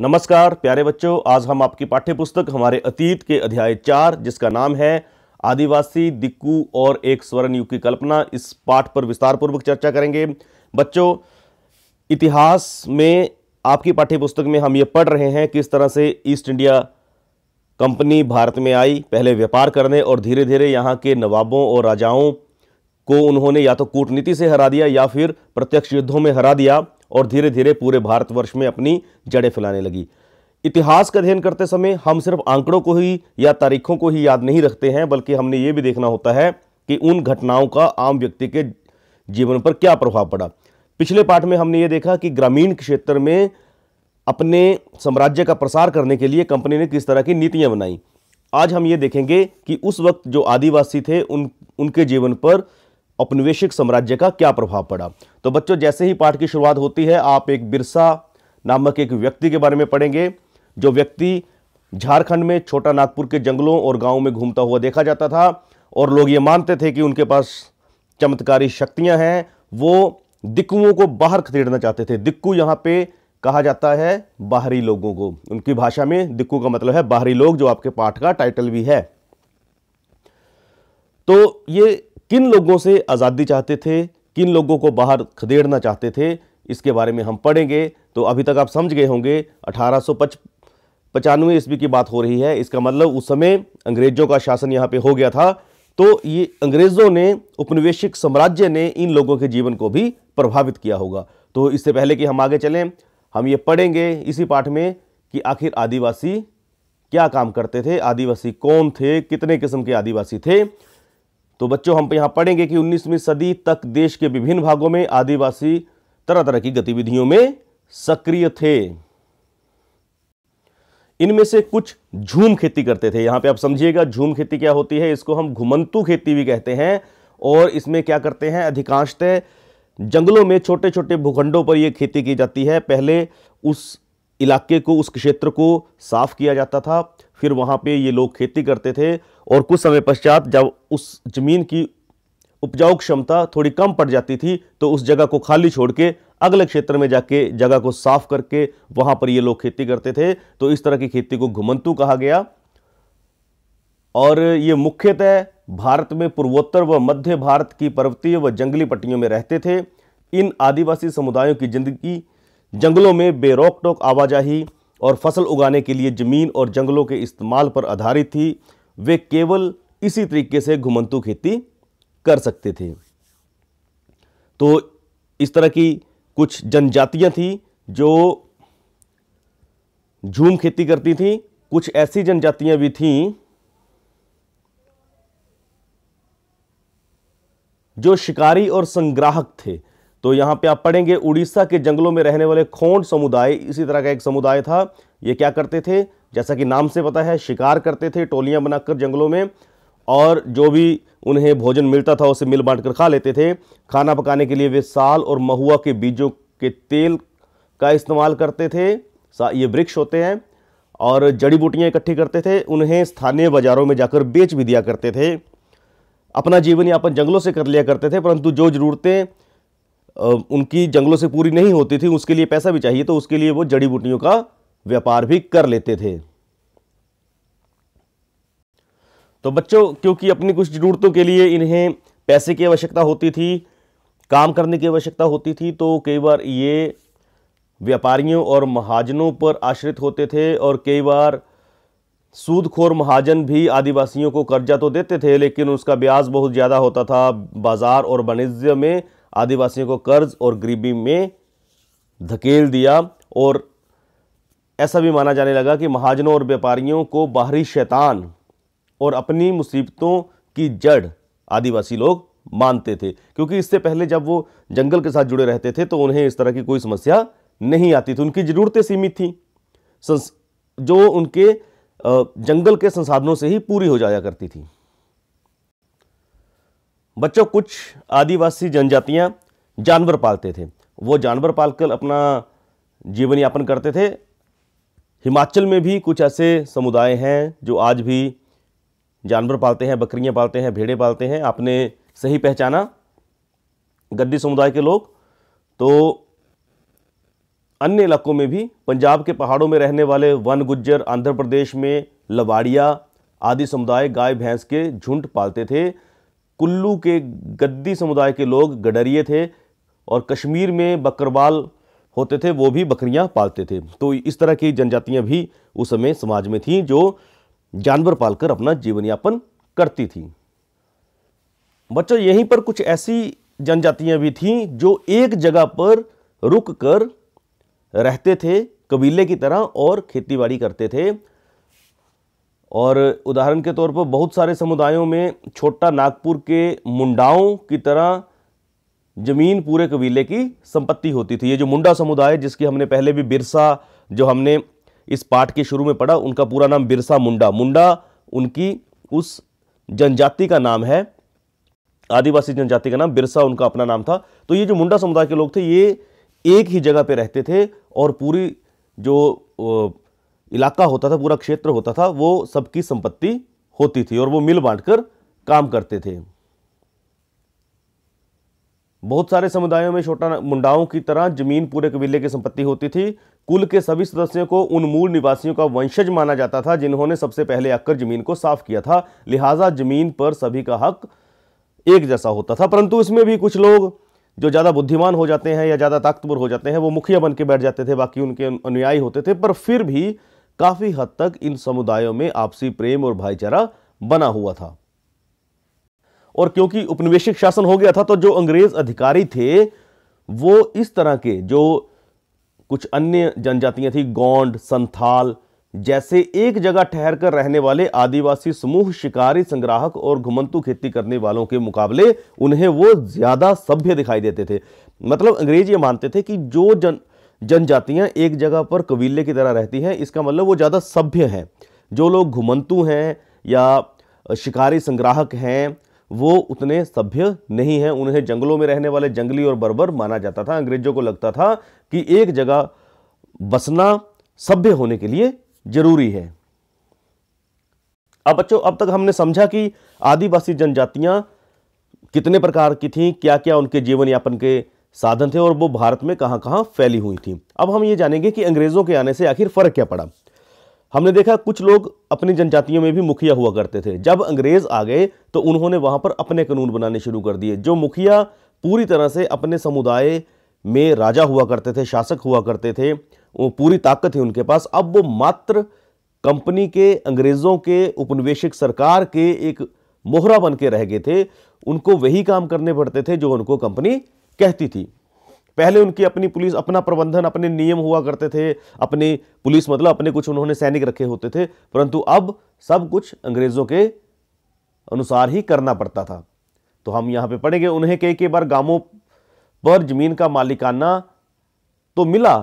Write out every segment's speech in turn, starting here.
नमस्कार प्यारे बच्चों आज हम आपकी पाठ्य पुस्तक हमारे अतीत के अध्याय चार जिसका नाम है आदिवासी दिक्कू और एक स्वर्ण युग की कल्पना इस पाठ पर विस्तारपूर्वक चर्चा करेंगे बच्चों इतिहास में आपकी पाठ्य पुस्तक में हम ये पढ़ रहे हैं किस तरह से ईस्ट इंडिया कंपनी भारत में आई पहले व्यापार करने और धीरे धीरे यहाँ के नवाबों और राजाओं को उन्होंने या तो कूटनीति से हरा दिया या फिर प्रत्यक्ष युद्धों में हरा दिया और धीरे धीरे पूरे भारतवर्ष में अपनी जड़ें फैलाने लगी इतिहास का अध्ययन करते समय हम सिर्फ आंकड़ों को ही या तारीखों को ही याद नहीं रखते हैं बल्कि हमने ये भी देखना होता है कि उन घटनाओं का आम व्यक्ति के जीवन पर क्या प्रभाव पड़ा पिछले पाठ में हमने ये देखा कि ग्रामीण क्षेत्र में अपने साम्राज्य का प्रसार करने के लिए कंपनी ने किस तरह की नीतियाँ बनाई आज हम ये देखेंगे कि उस वक्त जो आदिवासी थे उन उनके जीवन पर औपनिवेशिक साम्राज्य का क्या प्रभाव पड़ा तो बच्चों जैसे ही पाठ की शुरुआत होती है आप एक बिरसा नामक एक व्यक्ति के बारे में पढ़ेंगे जो व्यक्ति झारखंड में छोटा नागपुर के जंगलों और गाँव में घूमता हुआ देखा जाता था और लोग ये मानते थे कि उनके पास चमत्कारी शक्तियाँ हैं वो दिक्कुओं को बाहर खदेड़ना चाहते थे दिक्कू यहाँ पे कहा जाता है बाहरी लोगों को उनकी भाषा में दिक्कू का मतलब है बाहरी लोग जो आपके पाठ का टाइटल भी है तो ये किन लोगों से आज़ादी चाहते थे किन लोगों को बाहर खदेड़ना चाहते थे इसके बारे में हम पढ़ेंगे तो अभी तक आप समझ गए होंगे अठारह सौ पचानवे ईस्वी की बात हो रही है इसका मतलब उस समय अंग्रेजों का शासन यहाँ पे हो गया था तो ये अंग्रेज़ों ने उपनिवेशिक साम्राज्य ने इन लोगों के जीवन को भी प्रभावित किया होगा तो इससे पहले कि हम आगे चलें हम ये पढ़ेंगे इसी पाठ में कि आखिर आदिवासी क्या काम करते थे आदिवासी कौन थे कितने किस्म के आदिवासी थे तो बच्चों हम यहाँ पढ़ेंगे कि 19वीं सदी तक देश के विभिन्न भागों में आदिवासी तरह तरह की गतिविधियों में सक्रिय थे इनमें से कुछ झूम खेती करते थे यहां पे आप समझिएगा झूम खेती क्या होती है इसको हम घुमंतु खेती भी कहते हैं और इसमें क्या करते हैं अधिकांशतः जंगलों में छोटे छोटे भूखंडों पर यह खेती की जाती है पहले उस इलाके को उस क्षेत्र को साफ किया जाता था फिर वहाँ पे ये लोग खेती करते थे और कुछ समय पश्चात जब उस ज़मीन की उपजाऊ क्षमता थोड़ी कम पड़ जाती थी तो उस जगह को खाली छोड़ के अगले क्षेत्र में जाके जगह को साफ करके वहाँ पर ये लोग खेती करते थे तो इस तरह की खेती को घुमंतु कहा गया और ये मुख्यतः भारत में पूर्वोत्तर व मध्य भारत की पर्वतीय व जंगली पट्टियों में रहते थे इन आदिवासी समुदायों की जिंदगी जंगलों में बेरोक टोक आवाजाही और फसल उगाने के लिए ज़मीन और जंगलों के इस्तेमाल पर आधारित थी वे केवल इसी तरीके से घुमंतु खेती कर सकते थे तो इस तरह की कुछ जनजातियां थी जो झूम खेती करती थी कुछ ऐसी जनजातियां भी थीं जो शिकारी और संग्राहक थे तो यहाँ पे आप पढ़ेंगे उड़ीसा के जंगलों में रहने वाले खोंड समुदाय इसी तरह का एक समुदाय था ये क्या करते थे जैसा कि नाम से पता है शिकार करते थे टोलियाँ बनाकर जंगलों में और जो भी उन्हें भोजन मिलता था उसे मिल बांट कर खा लेते थे खाना पकाने के लिए वे साल और महुआ के बीजों के तेल का इस्तेमाल करते थे ये वृक्ष होते हैं और जड़ी बूटियाँ इकट्ठी करते थे उन्हें स्थानीय बाज़ारों में जाकर बेच भी दिया करते थे अपना जीवन यापन जंगलों से कर लिया करते थे परंतु जो ज़रूरतें उनकी जंगलों से पूरी नहीं होती थी उसके लिए पैसा भी चाहिए तो उसके लिए वो जड़ी बूटियों का व्यापार भी कर लेते थे तो बच्चों क्योंकि अपनी कुछ ज़रूरतों के लिए इन्हें पैसे की आवश्यकता होती थी काम करने की आवश्यकता होती थी तो कई बार ये व्यापारियों और महाजनों पर आश्रित होते थे और कई बार सूदखोर महाजन भी आदिवासियों को कर्जा तो देते थे लेकिन उसका ब्याज बहुत ज़्यादा होता था बाज़ार और वाणिज्य में आदिवासियों को कर्ज और गरीबी में धकेल दिया और ऐसा भी माना जाने लगा कि महाजनों और व्यापारियों को बाहरी शैतान और अपनी मुसीबतों की जड़ आदिवासी लोग मानते थे क्योंकि इससे पहले जब वो जंगल के साथ जुड़े रहते थे तो उन्हें इस तरह की कोई समस्या नहीं आती थी उनकी ज़रूरतें सीमित थीं जो उनके जंगल के संसाधनों से ही पूरी हो जाया करती थी बच्चों कुछ आदिवासी जनजातियाँ जानवर पालते थे वो जानवर पालकर अपना जीवन यापन करते थे हिमाचल में भी कुछ ऐसे समुदाय हैं जो आज भी जानवर पालते हैं बकरियाँ पालते हैं भेड़े पालते हैं आपने सही पहचाना गद्दी समुदाय के लोग तो अन्य इलाकों में भी पंजाब के पहाड़ों में रहने वाले वन गुज्जर आंध्र प्रदेश में लवाड़िया आदि समुदाय गाय भैंस के झुंड पालते थे कुल्लू के गद्दी समुदाय के लोग गडरिए थे और कश्मीर में बकरवाल होते थे वो भी बकरियां पालते थे तो इस तरह की जनजातियां भी उस समय समाज में थीं जो जानवर पालकर अपना जीवन यापन करती थीं बच्चों यहीं पर कुछ ऐसी जनजातियां भी थीं जो एक जगह पर रुक कर रहते थे कबीले की तरह और खेतीबाड़ी करते थे और उदाहरण के तौर पर बहुत सारे समुदायों में छोटा नागपुर के मुंडाओं की तरह जमीन पूरे कबीले की संपत्ति होती थी ये जो मुंडा समुदाय जिसकी हमने पहले भी बिरसा जो हमने इस पाठ के शुरू में पढ़ा उनका पूरा नाम बिरसा मुंडा मुंडा उनकी उस जनजाति का नाम है आदिवासी जनजाति का नाम बिरसा उनका अपना नाम था तो ये जो मुंडा समुदाय के लोग थे ये एक ही जगह पे रहते थे और पूरी जो इलाका होता था पूरा क्षेत्र होता था वो सबकी संपत्ति होती थी और वो मिल बांटकर काम करते थे बहुत सारे समुदायों में छोटा मुंडाओं की तरह जमीन पूरे कबीले की संपत्ति होती थी कुल के सभी सदस्यों को उन मूल निवासियों का वंशज माना जाता था जिन्होंने सबसे पहले आकर जमीन को साफ किया था लिहाजा जमीन पर सभी का हक एक जैसा होता था परंतु इसमें भी कुछ लोग जो ज़्यादा बुद्धिमान हो जाते हैं या ज़्यादा ताकतवर हो जाते हैं वो मुखिया बन के बैठ जाते थे बाकी उनके अनुयायी होते थे पर फिर भी काफी हद तक इन समुदायों में आपसी प्रेम और भाईचारा बना हुआ था और क्योंकि उपनिवेशिक शासन हो गया था तो जो अंग्रेज अधिकारी थे वो इस तरह के जो कुछ अन्य जनजातियां थी गोंड संथाल जैसे एक जगह ठहर कर रहने वाले आदिवासी समूह शिकारी संग्राहक और घुमंतु खेती करने वालों के मुकाबले उन्हें वो ज्यादा सभ्य दिखाई देते थे मतलब अंग्रेज ये मानते थे कि जो जन जनजातियाँ एक जगह पर कबीले की तरह रहती हैं इसका मतलब वो ज़्यादा सभ्य हैं जो लोग घुमंतु हैं या शिकारी संग्राहक हैं वो उतने सभ्य नहीं हैं उन्हें जंगलों में रहने वाले जंगली और बर्बर माना जाता था अंग्रेजों को लगता था कि एक जगह बसना सभ्य होने के लिए जरूरी है अब बच्चों अब तक हमने समझा कि आदिवासी जनजातियां कितने प्रकार की थीं क्या क्या उनके जीवन यापन के साधन थे और वो भारत में कहाँ कहाँ फैली हुई थी अब हम ये जानेंगे कि अंग्रेज़ों के आने से आखिर फ़र्क क्या पड़ा हमने देखा कुछ लोग अपनी जनजातियों में भी मुखिया हुआ करते थे जब अंग्रेज़ आ गए तो उन्होंने वहाँ पर अपने कानून बनाने शुरू कर दिए जो मुखिया पूरी तरह से अपने समुदाय में राजा हुआ करते थे शासक हुआ करते थे वो पूरी ताकत थी उनके पास अब वो मात्र कंपनी के अंग्रेज़ों के उपनिवेशिक सरकार के एक मोहरा बन के रह गए थे उनको वही काम करने पड़ते थे जो उनको कंपनी कहती थी पहले उनकी अपनी पुलिस अपना प्रबंधन अपने नियम हुआ करते थे अपनी पुलिस मतलब अपने कुछ उन्होंने सैनिक रखे होते थे परंतु अब सब कुछ अंग्रेज़ों के अनुसार ही करना पड़ता था तो हम यहां पे पढ़ेंगे उन्हें कई कई बार गांवों पर जमीन का मालिकाना तो मिला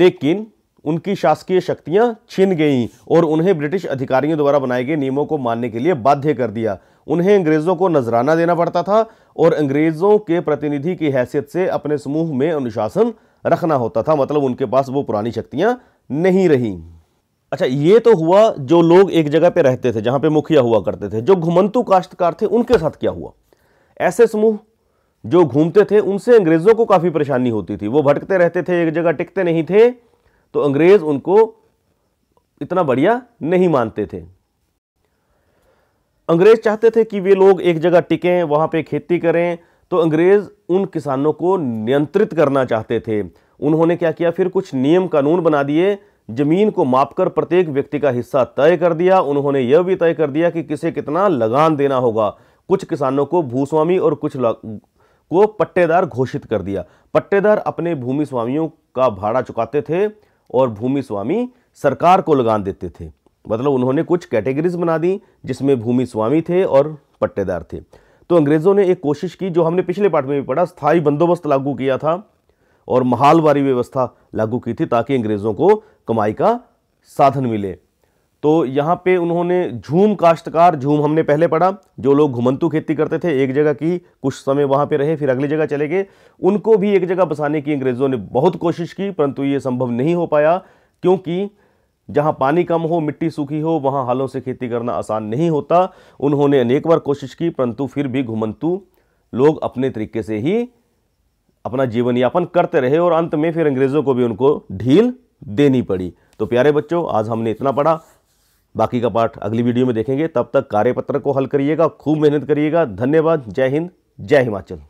लेकिन उनकी शासकीय शक्तियां छिन गईं और उन्हें ब्रिटिश अधिकारियों द्वारा बनाए गए नियमों को मानने के लिए बाध्य कर दिया उन्हें अंग्रेज़ों को नजराना देना पड़ता था और अंग्रेज़ों के प्रतिनिधि की हैसियत से अपने समूह में अनुशासन रखना होता था मतलब उनके पास वो पुरानी शक्तियां नहीं रहीं अच्छा ये तो हुआ जो लोग एक जगह पे रहते थे जहां पे मुखिया हुआ करते थे जो घुमंतु काश्तकार थे उनके साथ क्या हुआ ऐसे समूह जो घूमते थे उनसे अंग्रेज़ों को काफ़ी परेशानी होती थी वो भटकते रहते थे एक जगह टिकते नहीं थे तो अंग्रेज़ उनको इतना बढ़िया नहीं मानते थे अंग्रेज चाहते थे कि वे लोग एक जगह टिकें वहाँ पे खेती करें तो अंग्रेज उन किसानों को नियंत्रित करना चाहते थे उन्होंने क्या किया फिर कुछ नियम कानून बना दिए जमीन को मापकर प्रत्येक व्यक्ति का हिस्सा तय कर दिया उन्होंने यह भी तय कर दिया कि किसे कितना लगान देना होगा कुछ किसानों को भूस्वामी और कुछ को पट्टेदार घोषित कर दिया पट्टेदार अपने भूमि स्वामियों का भाड़ा चुकाते थे और भूमि स्वामी सरकार को लगान देते थे मतलब उन्होंने कुछ कैटेगरीज बना दी जिसमें भूमि स्वामी थे और पट्टेदार थे तो अंग्रेज़ों ने एक कोशिश की जो हमने पिछले पार्ट में भी पढ़ा स्थायी बंदोबस्त लागू किया था और महालवारी व्यवस्था लागू की थी ताकि अंग्रेज़ों को कमाई का साधन मिले तो यहाँ पे उन्होंने झूम काश्तकार झूम हमने पहले पढ़ा जो लोग घुमंतु खेती करते थे एक जगह की कुछ समय वहाँ पे रहे फिर अगली जगह चले गए उनको भी एक जगह बसाने की अंग्रेज़ों ने बहुत कोशिश की परंतु ये संभव नहीं हो पाया क्योंकि जहां पानी कम हो मिट्टी सूखी हो वहां हालों से खेती करना आसान नहीं होता उन्होंने अनेक बार कोशिश की परंतु फिर भी घुमंतु लोग अपने तरीके से ही अपना जीवन यापन करते रहे और अंत में फिर अंग्रेज़ों को भी उनको ढील देनी पड़ी तो प्यारे बच्चों आज हमने इतना पढ़ा बाकी का पाठ अगली वीडियो में देखेंगे तब तक कार्यपत्र को हल करिएगा खूब मेहनत करिएगा धन्यवाद जय हिंद जय हिमाचल